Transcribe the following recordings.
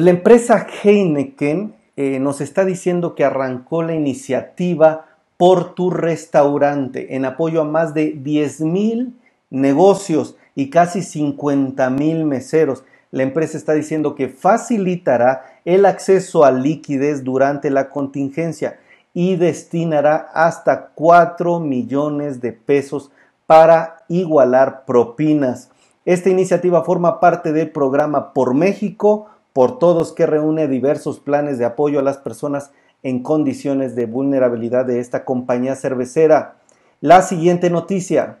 La empresa Heineken eh, nos está diciendo que arrancó la iniciativa por tu restaurante en apoyo a más de 10 mil negocios y casi 50 mil meseros. La empresa está diciendo que facilitará el acceso a liquidez durante la contingencia y destinará hasta 4 millones de pesos para igualar propinas. Esta iniciativa forma parte del programa Por México, por todos que reúne diversos planes de apoyo a las personas en condiciones de vulnerabilidad de esta compañía cervecera. La siguiente noticia.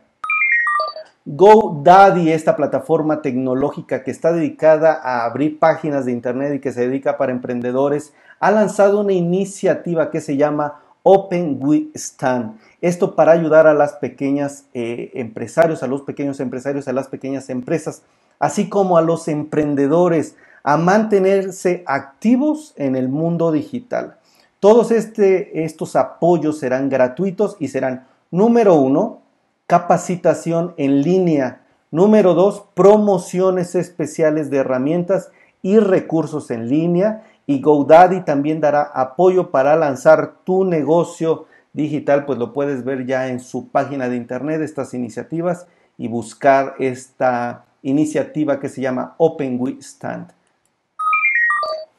GoDaddy, esta plataforma tecnológica que está dedicada a abrir páginas de internet y que se dedica para emprendedores, ha lanzado una iniciativa que se llama Open We Stand. Esto para ayudar a las pequeñas eh, empresarios, a los pequeños empresarios, a las pequeñas empresas así como a los emprendedores a mantenerse activos en el mundo digital. Todos este, estos apoyos serán gratuitos y serán, número uno, capacitación en línea, número dos, promociones especiales de herramientas y recursos en línea y GoDaddy también dará apoyo para lanzar tu negocio digital, pues lo puedes ver ya en su página de internet, estas iniciativas y buscar esta, iniciativa que se llama Open We Stand.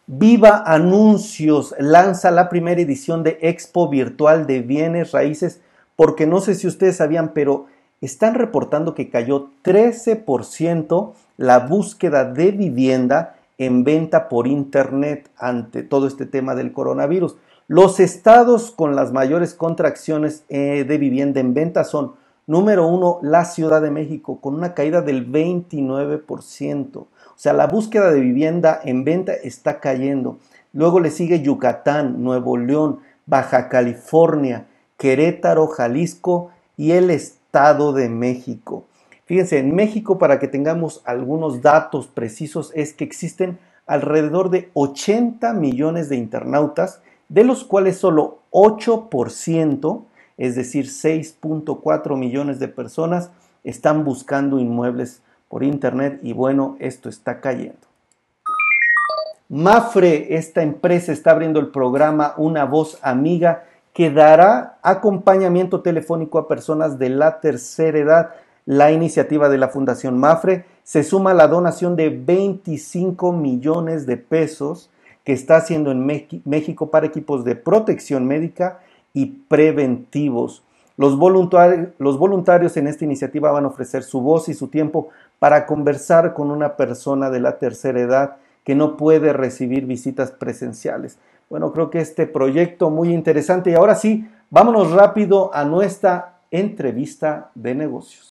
Viva Anuncios lanza la primera edición de Expo Virtual de Bienes Raíces, porque no sé si ustedes sabían, pero están reportando que cayó 13% la búsqueda de vivienda en venta por Internet ante todo este tema del coronavirus. Los estados con las mayores contracciones eh, de vivienda en venta son Número uno, la Ciudad de México, con una caída del 29%. O sea, la búsqueda de vivienda en venta está cayendo. Luego le sigue Yucatán, Nuevo León, Baja California, Querétaro, Jalisco y el Estado de México. Fíjense, en México, para que tengamos algunos datos precisos, es que existen alrededor de 80 millones de internautas, de los cuales solo 8% es decir, 6.4 millones de personas están buscando inmuebles por internet y bueno, esto está cayendo. Mafre, esta empresa está abriendo el programa Una voz amiga que dará acompañamiento telefónico a personas de la tercera edad. La iniciativa de la Fundación Mafre se suma a la donación de 25 millones de pesos que está haciendo en México para equipos de protección médica y preventivos. Los, los, voluntarios en esta iniciativa van a ofrecer su voz y su tiempo para conversar con una persona de la tercera edad que no puede recibir visitas presenciales. Bueno, creo que este proyecto muy interesante y ahora sí, vámonos rápido a nuestra entrevista de negocios.